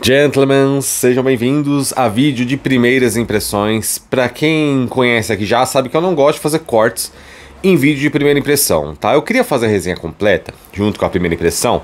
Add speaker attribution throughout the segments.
Speaker 1: Gentlemen, sejam bem-vindos a vídeo de primeiras impressões. Para quem conhece aqui já sabe que eu não gosto de fazer cortes em vídeo de primeira impressão, tá? Eu queria fazer a resenha completa junto com a primeira impressão,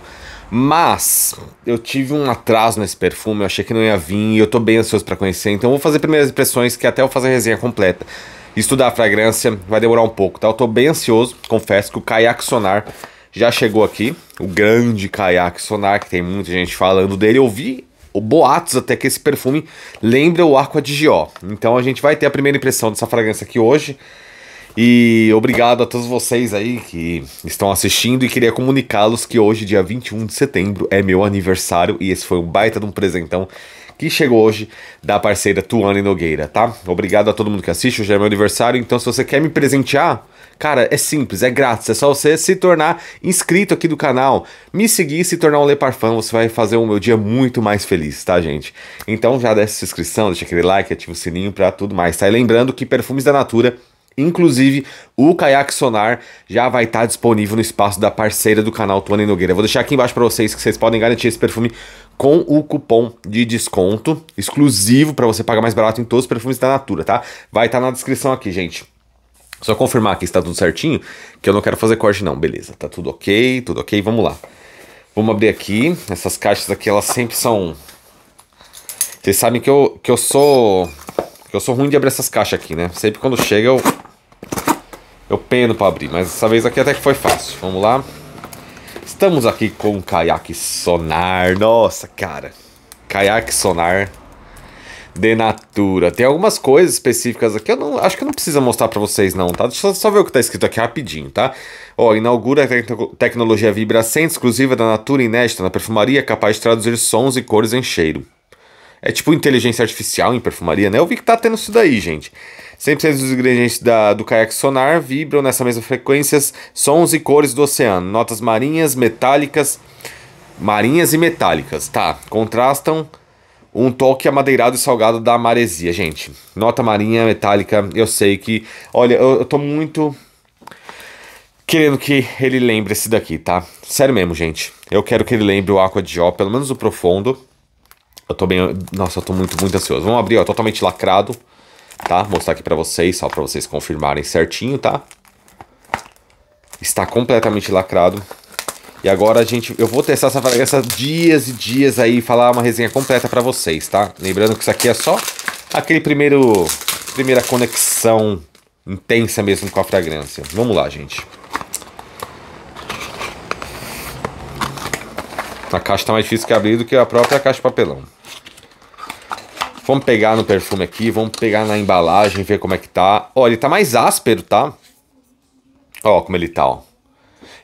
Speaker 1: mas eu tive um atraso nesse perfume, eu achei que não ia vir e eu tô bem ansioso para conhecer, então vou fazer primeiras impressões que até eu fazer a resenha completa. Estudar a fragrância vai demorar um pouco, tá? Eu tô bem ansioso, confesso que o Kayak Sonar já chegou aqui, o grande Kayak Sonar, que tem muita gente falando dele. Eu vi boatos até que esse perfume lembra o Aqua de Gio. Então a gente vai ter a primeira impressão dessa fragrância aqui hoje. E obrigado a todos vocês aí que estão assistindo e queria comunicá-los que hoje, dia 21 de setembro, é meu aniversário e esse foi um baita de um presentão que chegou hoje da parceira Tuane Nogueira, tá? Obrigado a todo mundo que assiste, hoje é meu aniversário, então se você quer me presentear, cara, é simples, é grátis, é só você se tornar inscrito aqui do canal, me seguir e se tornar um Leparfã, você vai fazer o meu dia muito mais feliz, tá, gente? Então já deixa sua inscrição, deixa aquele like, ativa o sininho pra tudo mais, tá? E lembrando que Perfumes da Natura Inclusive, o Kayak Sonar já vai estar tá disponível no espaço da parceira do canal Tony Nogueira. vou deixar aqui embaixo para vocês que vocês podem garantir esse perfume com o cupom de desconto exclusivo para você pagar mais barato em todos os perfumes da Natura, tá? Vai estar tá na descrição aqui, gente. Só confirmar aqui se tá tudo certinho, que eu não quero fazer corte não, beleza. Tá tudo ok, tudo ok, vamos lá. Vamos abrir aqui, essas caixas aqui elas sempre são... Vocês sabem que eu, que eu sou... Que eu sou ruim de abrir essas caixas aqui, né? Sempre quando chega eu eu peno para abrir, mas dessa vez aqui até que foi fácil. Vamos lá. Estamos aqui com o caiaque sonar. Nossa, cara. Caiaque sonar de Natura. Tem algumas coisas específicas aqui. Eu não, acho que não precisa mostrar para vocês não, tá? Deixa eu só ver o que tá escrito aqui rapidinho, tá? Ó, inaugura a te tecnologia vibracente exclusiva da Natura inédita na perfumaria, capaz de traduzir sons e cores em cheiro. É tipo inteligência artificial em perfumaria, né? Eu vi que tá tendo isso daí, gente. 100% dos ingredientes da, do caiaque sonar vibram nessa mesma frequência, sons e cores do oceano. Notas marinhas, metálicas, marinhas e metálicas, tá? Contrastam um toque amadeirado e salgado da maresia, gente. Nota marinha, metálica, eu sei que... Olha, eu, eu tô muito querendo que ele lembre esse daqui, tá? Sério mesmo, gente. Eu quero que ele lembre o Aqua Jó, pelo menos o Profundo. Eu tô bem... Nossa, eu tô muito, muito ansioso. Vamos abrir, ó, totalmente lacrado tá? Vou mostrar aqui para vocês, só para vocês confirmarem certinho, tá? Está completamente lacrado. E agora a gente, eu vou testar essa fragrância dias e dias aí, falar uma resenha completa para vocês, tá? Lembrando que isso aqui é só aquele primeiro, primeira conexão intensa mesmo com a fragrância. Vamos lá, gente. A caixa tá mais difícil que abrir do que a própria caixa de papelão. Vamos pegar no perfume aqui, vamos pegar na embalagem, ver como é que tá. Ó, ele tá mais áspero, tá? Ó, como ele tá, ó.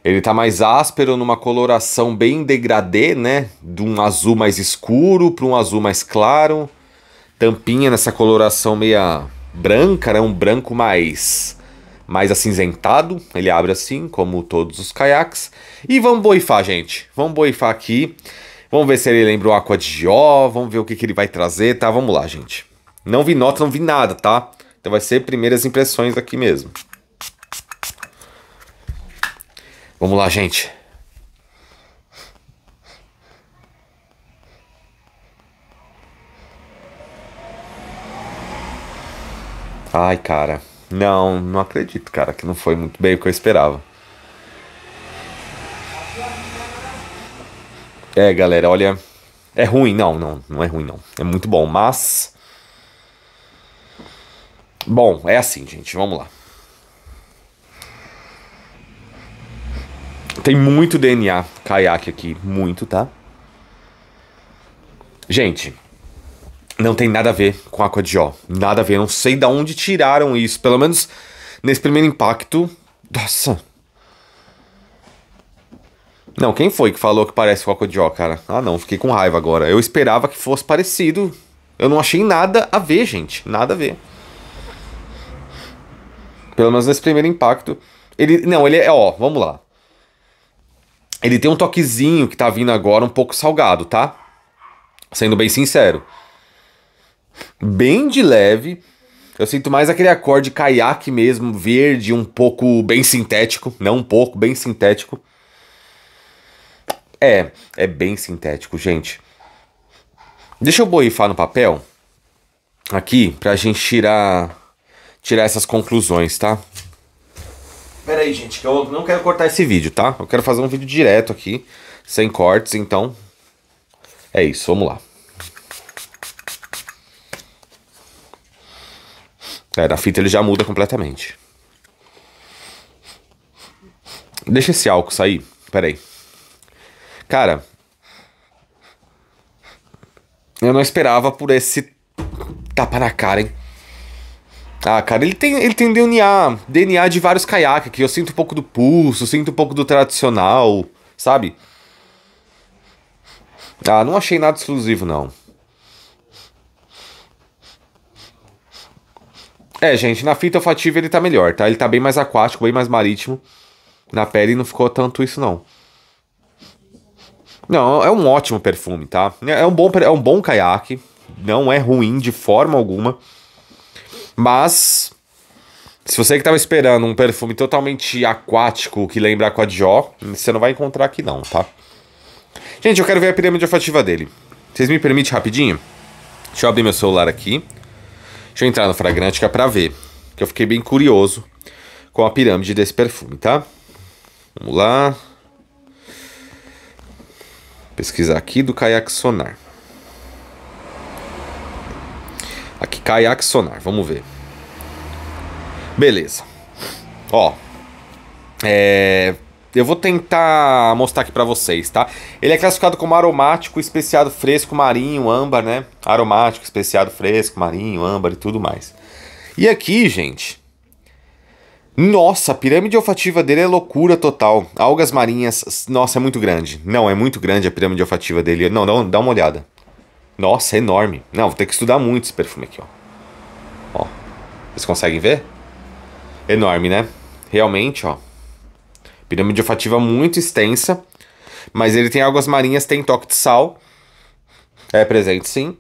Speaker 1: Ele tá mais áspero numa coloração bem degradê, né? De um azul mais escuro para um azul mais claro. Tampinha nessa coloração meia branca, né? Um branco mais mais acinzentado. Ele abre assim, como todos os caiaques. E vamos boifar, gente. Vamos boifar aqui. Vamos ver se ele lembra o Aqua de Jó, vamos ver o que, que ele vai trazer, tá? Vamos lá, gente. Não vi nota, não vi nada, tá? Então vai ser primeiras impressões aqui mesmo. Vamos lá, gente. Ai, cara. Não, não acredito, cara, que não foi muito bem o que eu esperava. É, galera, olha. É ruim, não, não, não é ruim, não. É muito bom, mas. Bom, é assim, gente, vamos lá. Tem muito DNA caiaque aqui, muito, tá? Gente, não tem nada a ver com Aqua de Jó. Nada a ver, não sei de onde tiraram isso. Pelo menos nesse primeiro impacto. Nossa, não, quem foi que falou que parece Coco de Ó, cara? Ah, não, fiquei com raiva agora. Eu esperava que fosse parecido. Eu não achei nada a ver, gente. Nada a ver. Pelo menos nesse primeiro impacto. Ele, não, ele é, ó, vamos lá. Ele tem um toquezinho que tá vindo agora um pouco salgado, tá? Sendo bem sincero. Bem de leve. Eu sinto mais aquele acorde caiaque mesmo, verde, um pouco bem sintético. Não um pouco, bem sintético. É, é bem sintético, gente. Deixa eu borrifar no papel aqui pra gente tirar tirar essas conclusões, tá? Pera aí, gente, que eu não quero cortar esse vídeo, tá? Eu quero fazer um vídeo direto aqui, sem cortes, então é isso, vamos lá. É, na fita ele já muda completamente. Deixa esse álcool sair. Pera aí. Cara, eu não esperava por esse tapa na cara, hein? Ah, cara, ele tem, ele tem DNA, DNA de vários caiaques, que eu sinto um pouco do pulso, sinto um pouco do tradicional, sabe? Ah, não achei nada exclusivo, não. É, gente, na fita olfativa ele tá melhor, tá? Ele tá bem mais aquático, bem mais marítimo. Na pele não ficou tanto isso, não. Não, é um ótimo perfume, tá? É, é um bom, é um bom caiaque. Não é ruim de forma alguma. Mas, se você que estava esperando um perfume totalmente aquático que lembra Aquadió, você não vai encontrar aqui não, tá? Gente, eu quero ver a pirâmide olfativa dele. Vocês me permitem rapidinho? Deixa eu abrir meu celular aqui. Deixa eu entrar no Fragrantica é para ver. Que eu fiquei bem curioso com a pirâmide desse perfume, tá? Vamos lá. Pesquisar aqui do caiaque sonar. Aqui, caiaque sonar, vamos ver. Beleza. Ó, é, eu vou tentar mostrar aqui para vocês, tá? Ele é classificado como aromático, especiado fresco, marinho, âmbar, né? Aromático, especiado fresco, marinho, âmbar e tudo mais. E aqui, gente, nossa, a pirâmide olfativa dele é loucura total. Algas marinhas, nossa, é muito grande. Não, é muito grande a pirâmide olfativa dele. Não, dá, dá uma olhada. Nossa, é enorme. Não, vou ter que estudar muito esse perfume aqui, ó. Ó. Vocês conseguem ver? Enorme, né? Realmente, ó. Pirâmide olfativa muito extensa. Mas ele tem algas marinhas, tem toque de sal. É presente, sim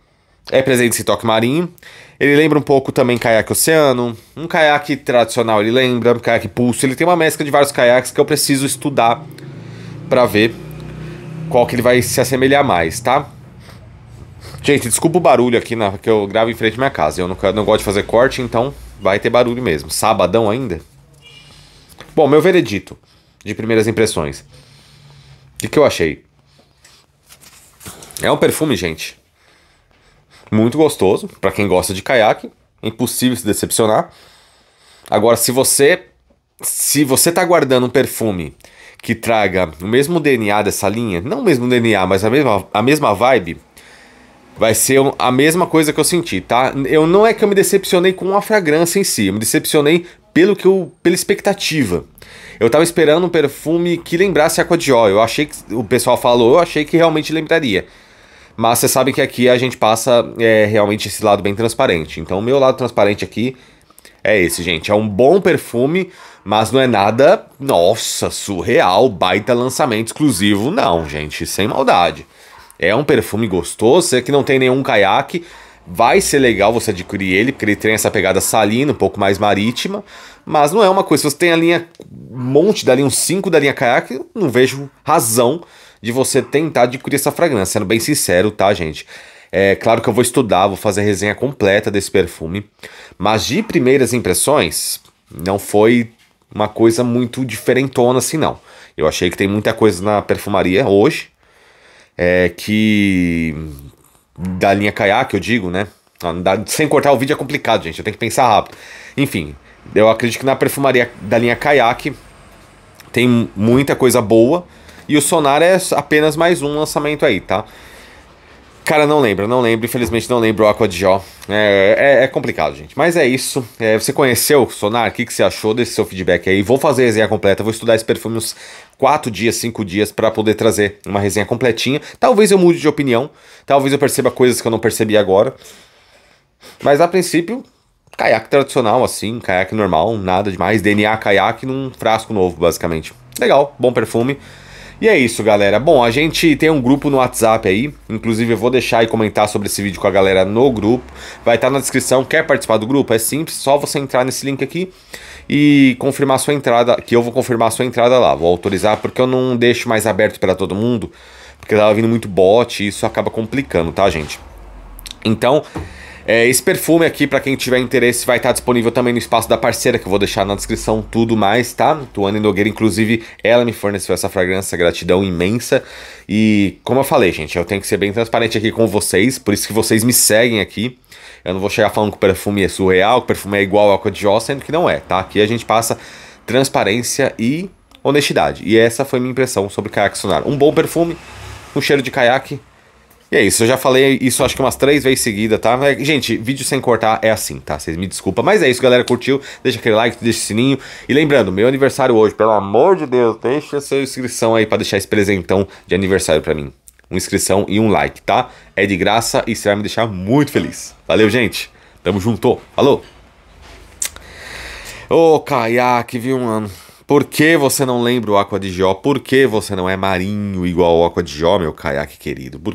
Speaker 1: é presente em toque marinho. Ele lembra um pouco também caiaque oceano, um caiaque tradicional ele lembra, um caiaque pulso. Ele tem uma mescla de vários caiaques que eu preciso estudar para ver qual que ele vai se assemelhar mais, tá? Gente, desculpa o barulho aqui na, que eu gravo em frente à minha casa. Eu não, não gosto de fazer corte, então vai ter barulho mesmo. Sabadão ainda? Bom, meu veredito de primeiras impressões. O que, que eu achei? É um perfume, gente, muito gostoso para quem gosta de caiaque, é impossível se decepcionar. Agora, se você se você está guardando um perfume que traga o mesmo DNA dessa linha, não o mesmo DNA, mas a mesma, a mesma vibe, vai ser a mesma coisa que eu senti, tá? Eu não é que eu me decepcionei com a fragrância em si, eu me decepcionei pelo que eu, pela expectativa. Eu tava esperando um perfume que lembrasse Aqua de Dior, eu achei que o pessoal falou, eu achei que realmente lembraria. Mas você sabe que aqui a gente passa é, realmente esse lado bem transparente. Então o meu lado transparente aqui é esse, gente. É um bom perfume, mas não é nada, nossa, surreal, baita lançamento exclusivo, não, gente. Sem maldade. É um perfume gostoso, você que não tem nenhum caiaque, vai ser legal você adquirir ele, porque ele tem essa pegada salina, um pouco mais marítima, mas não é uma coisa. Se você tem a linha, um monte da linha, uns 5 da linha caiaque, não vejo razão de você tentar adquirir essa fragrância, sendo bem sincero, tá, gente? É claro que eu vou estudar, vou fazer a resenha completa desse perfume, mas de primeiras impressões, não foi uma coisa muito diferentona assim, não. Eu achei que tem muita coisa na perfumaria hoje, é que. da linha caiaque, eu digo, né? Sem cortar o vídeo é complicado, gente, eu tenho que pensar rápido. Enfim, eu acredito que na perfumaria da linha caiaque tem muita coisa boa e o Sonar é apenas mais um lançamento aí, tá? Cara, não lembro, não lembro, infelizmente não lembro o Aqua de Jó. É, é, é, complicado, gente. Mas é isso. É, você conheceu o Sonar? O que, que você achou desse seu feedback aí? Vou fazer a resenha completa, vou estudar esse perfume uns 4 dias, 5 dias para poder trazer uma resenha completinha. Talvez eu mude de opinião, talvez eu perceba coisas que eu não percebi agora. Mas a princípio, caiaque tradicional assim, caiaque normal, nada demais. DNA caiaque num frasco novo, basicamente. Legal, bom perfume. E é isso, galera. Bom, a gente tem um grupo no WhatsApp aí. Inclusive, eu vou deixar e comentar sobre esse vídeo com a galera no grupo. Vai estar tá na descrição. Quer participar do grupo? É simples, só você entrar nesse link aqui e confirmar sua entrada, que eu vou confirmar sua entrada lá. Vou autorizar porque eu não deixo mais aberto para todo mundo, porque tava vindo muito bot e isso acaba complicando, tá, gente? Então, é, esse perfume aqui, para quem tiver interesse, vai estar tá disponível também no espaço da parceira, que eu vou deixar na descrição tudo mais, tá? Tuane Nogueira, inclusive, ela me forneceu essa fragrância, gratidão imensa. E, como eu falei, gente, eu tenho que ser bem transparente aqui com vocês, por isso que vocês me seguem aqui. Eu não vou chegar falando que o perfume é surreal, que o perfume é igual ao Alcoa de Jó, sendo que não é, tá? Aqui a gente passa transparência e honestidade. E essa foi minha impressão sobre o Caiaque Sonar. Um bom perfume, um cheiro de caiaque e é isso, eu já falei isso acho que umas três vezes seguida, tá? Gente, vídeo sem cortar é assim, tá? Vocês me desculpa, Mas é isso, galera. Curtiu? Deixa aquele like, deixa o sininho. E lembrando, meu aniversário hoje, pelo amor de Deus, deixa a sua inscrição aí para deixar esse presentão de aniversário para mim. Uma inscrição e um like, tá? É de graça e isso vai me deixar muito feliz. Valeu, gente. Tamo junto. Falou. Ô, oh, caiaque, viu, mano? Por que você não lembra o Aqua de Jó? Por que você não é marinho igual o Aqua de meu caiaque querido? Por